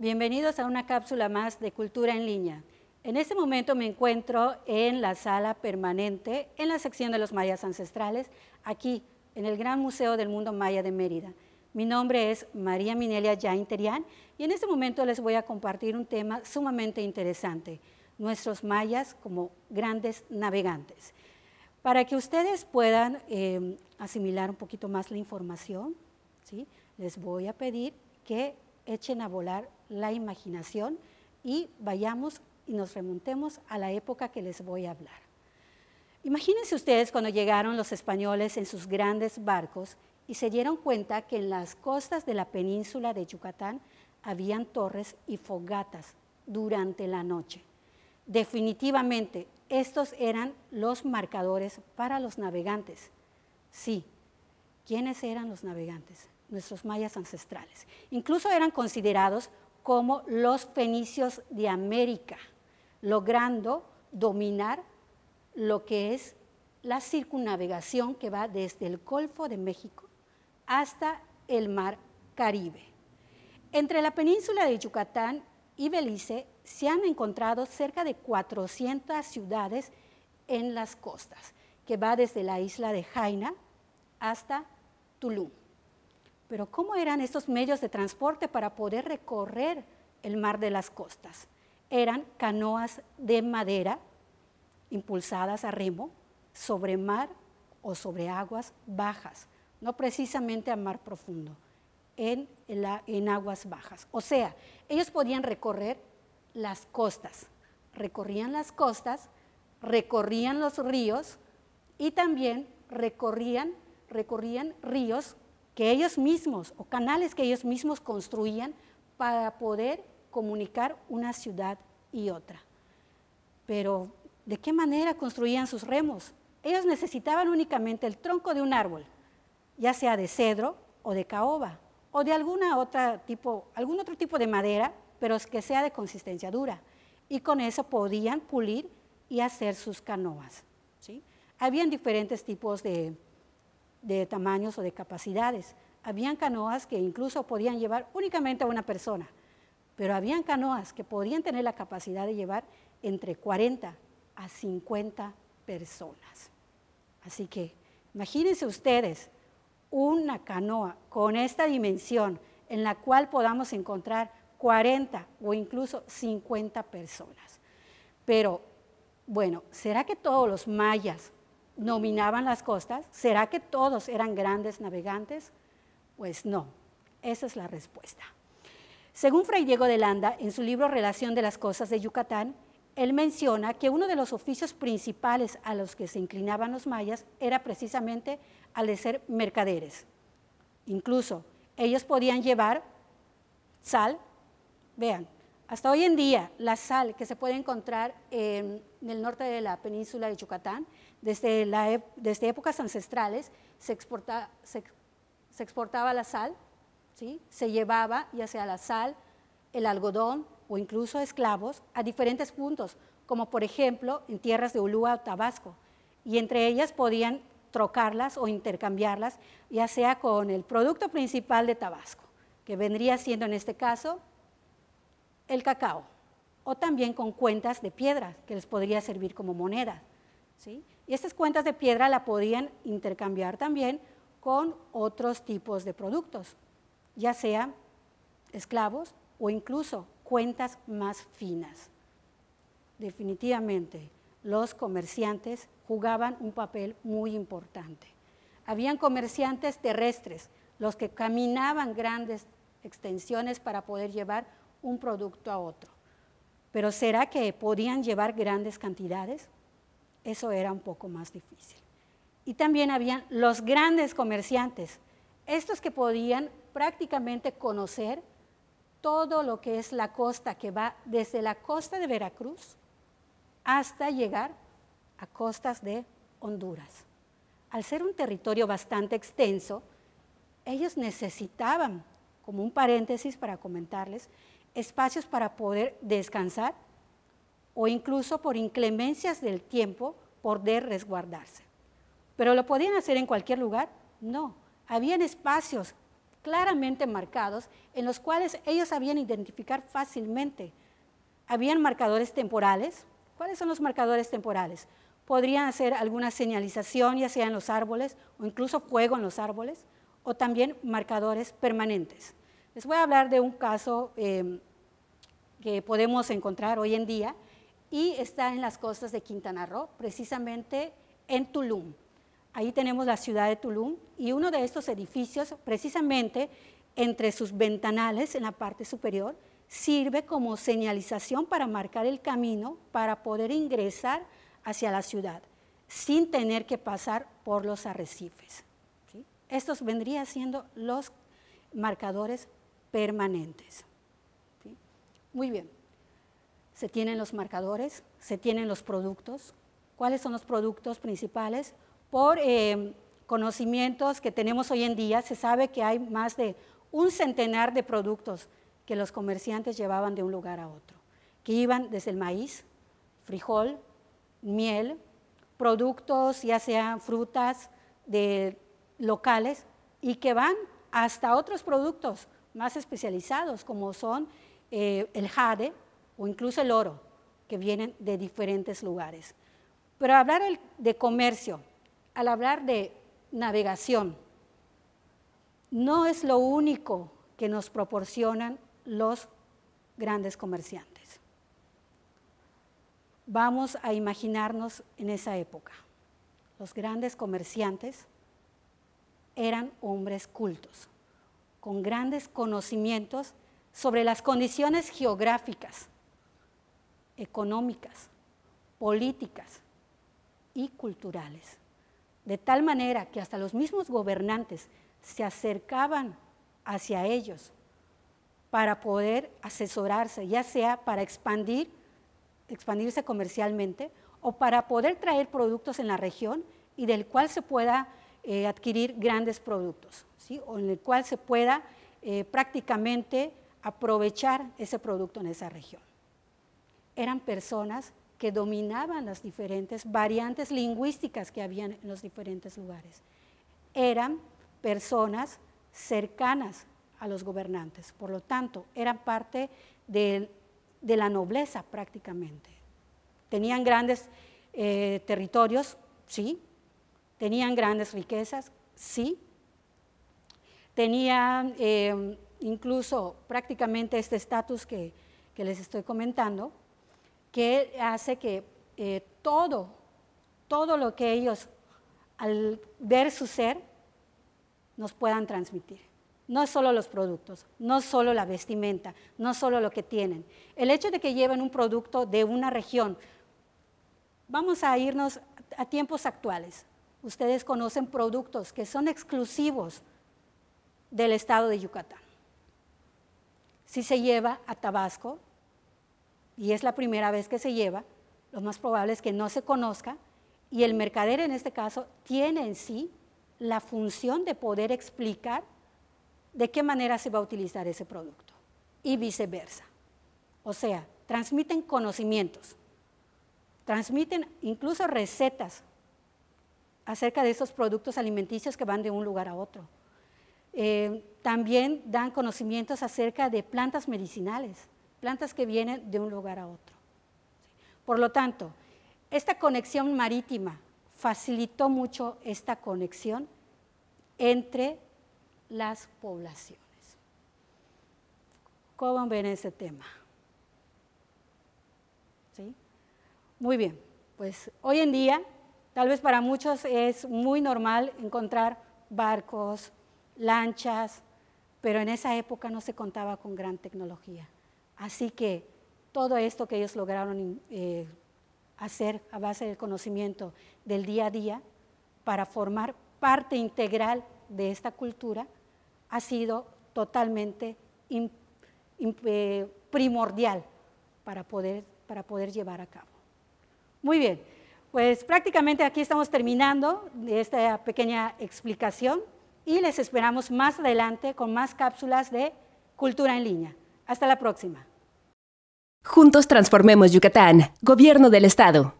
Bienvenidos a una cápsula más de Cultura en Línea. En este momento me encuentro en la sala permanente, en la sección de los mayas ancestrales, aquí en el Gran Museo del Mundo Maya de Mérida. Mi nombre es María Minelia ya y en este momento les voy a compartir un tema sumamente interesante, nuestros mayas como grandes navegantes. Para que ustedes puedan eh, asimilar un poquito más la información, ¿sí? les voy a pedir que echen a volar la imaginación y vayamos y nos remontemos a la época que les voy a hablar. Imagínense ustedes cuando llegaron los españoles en sus grandes barcos y se dieron cuenta que en las costas de la península de Yucatán habían torres y fogatas durante la noche. Definitivamente, estos eran los marcadores para los navegantes. Sí, ¿quiénes eran los navegantes? nuestros mayas ancestrales. Incluso eran considerados como los fenicios de América, logrando dominar lo que es la circunnavegación que va desde el Golfo de México hasta el Mar Caribe. Entre la península de Yucatán y Belice se han encontrado cerca de 400 ciudades en las costas, que va desde la isla de Jaina hasta Tulum. Pero ¿cómo eran estos medios de transporte para poder recorrer el mar de las costas? Eran canoas de madera impulsadas a remo sobre mar o sobre aguas bajas, no precisamente a mar profundo, en, aguas bajas. O sea, ellos podían recorrer las costas, recorrían las costas, recorrían los ríos y también recorrían, recorrían ríos que ellos mismos o canales que ellos mismos construían para poder comunicar una ciudad y otra. Pero, ¿de qué manera construían sus remos? Ellos necesitaban únicamente el tronco de un árbol, ya sea de cedro o de caoba o de alguna otra tipo, algún otro tipo de madera, pero que sea de consistencia dura. Y con eso podían pulir y hacer sus canoas. ¿sí? Habían diferentes tipos de, de tamaños o de capacidades. Habían canoas que incluso podían llevar únicamente a una persona, pero habían canoas que podían tener la capacidad de llevar entre 40 a 50 personas. Así que imagínense ustedes una canoa con esta dimensión en la cual podamos encontrar 40 o incluso 50 personas. Pero bueno, ¿será que todos los mayas nominaban las costas. ¿Será que todos eran grandes navegantes? Pues no, esa es la respuesta. Según Fray Diego de Landa, en su libro Relación de las Costas de Yucatán, él menciona que uno de los oficios principales a los que se inclinaban los mayas era precisamente al de ser mercaderes. Incluso ellos podían llevar sal, vean, hasta hoy en día, la sal que se puede encontrar en el norte de la península de Yucatán, desde, épocas ancestrales, se, exportaba la sal, se llevaba ya sea la sal, el algodón o incluso esclavos a diferentes puntos, como por ejemplo en tierras de Ulúa o Tabasco, y entre ellas podían trocarlas o intercambiarlas, ya sea con el producto principal de Tabasco, que vendría siendo en este caso el cacao o también con cuentas de piedra que les podría servir como moneda. ¿sí? Y estas cuentas de piedra la podían intercambiar también con otros tipos de productos, ya sea esclavos o incluso cuentas más finas. Definitivamente, los comerciantes jugaban un papel muy importante. Habían comerciantes terrestres, los que caminaban grandes extensiones para poder llevar un producto a otro. Pero ¿será que podían llevar grandes cantidades? Eso era un poco más difícil. Y también habían los grandes comerciantes, estos que podían prácticamente conocer todo lo que es la costa que va desde la costa de Veracruz hasta llegar a costas de Honduras. Al ser un territorio bastante extenso, ellos necesitaban, como un paréntesis para comentarles, espacios para poder descansar o incluso por inclemencias del tiempo poder resguardarse. ¿Pero lo podían hacer en cualquier lugar? No. Habían espacios claramente marcados en los cuales ellos sabían identificar fácilmente. Habían marcadores temporales. ¿Cuáles son los marcadores temporales? Podrían hacer alguna señalización, ya sea en los árboles o incluso fuego en los árboles, o también marcadores permanentes. Les voy a hablar de un caso em, que podemos encontrar hoy en día y está en las costas de Quintana Roo, precisamente en Tulum. Ahí tenemos la ciudad de Tulum y uno de estos edificios, precisamente entre sus ventanales en la parte superior, sirve como señalización para marcar el camino para poder ingresar hacia la ciudad sin tener que pasar por los arrecifes. Estos vendrían siendo los marcadores permanentes. Muy bien. Se tienen los marcadores, se tienen los productos. ¿Cuáles son los productos principales? Por eh, conocimientos que tenemos hoy en día, se sabe que hay más de un centenar de productos que los comerciantes llevaban de un lugar a otro, que iban desde el maíz, frijol, miel, productos, ya sean frutas de locales, y que van hasta otros productos más especializados como son eh, el jade o incluso el oro, que vienen de diferentes lugares. Pero hablar de comercio, al hablar de navegación, no es lo único que nos proporcionan los grandes comerciantes. Vamos a imaginarnos en esa época. Los grandes comerciantes eran hombres cultos, con grandes conocimientos sobre las condiciones geográficas, económicas, políticas y culturales, de tal manera que hasta los mismos gobernantes se acercaban hacia ellos para poder asesorarse, ya sea para expandir, expandirse comercialmente o para poder traer productos en la región y del cual se pueda eh, adquirir grandes productos, ¿sí? o en el cual se pueda eh, prácticamente aprovechar ese producto en esa región. Eran personas que dominaban las diferentes variantes lingüísticas que habían en los diferentes lugares. Eran personas cercanas a los gobernantes, por lo tanto, eran parte de, la nobleza prácticamente. Tenían grandes eh, territorios, sí, Tenían grandes riquezas, sí. Tenían eh, incluso prácticamente este estatus que, les estoy comentando, que hace que eh, todo, todo lo que ellos al ver su ser nos puedan transmitir. No solo los productos, no solo la vestimenta, no solo lo que tienen. El hecho de que lleven un producto de una región, vamos a irnos a tiempos actuales ustedes conocen productos que son exclusivos del estado de Yucatán. Si se lleva a Tabasco, y es la primera vez que se lleva, lo más probable es que no se conozca, y el mercader en este caso tiene en sí la función de poder explicar de qué manera se va a utilizar ese producto y viceversa. O sea, transmiten conocimientos, transmiten incluso recetas acerca de esos productos alimenticios que van de un lugar a otro. Eh, también dan conocimientos acerca de plantas medicinales, plantas que vienen de un lugar a otro. Por lo tanto, esta conexión marítima facilitó mucho esta conexión entre las poblaciones. ¿Cómo ven ese tema? ¿Sí? Muy bien, pues hoy en día Tal vez para muchos es muy normal encontrar barcos, lanchas, pero en esa época no se contaba con gran tecnología. Así que todo esto que ellos lograron eh, hacer a base del conocimiento del día a día para formar parte integral de esta cultura ha sido totalmente eh, primordial para poder llevar a cabo. Muy bien. Pues prácticamente aquí estamos terminando esta pequeña explicación y les esperamos más adelante con más cápsulas de Cultura en Línea. Hasta la próxima. Juntos transformemos Yucatán, Gobierno del Estado.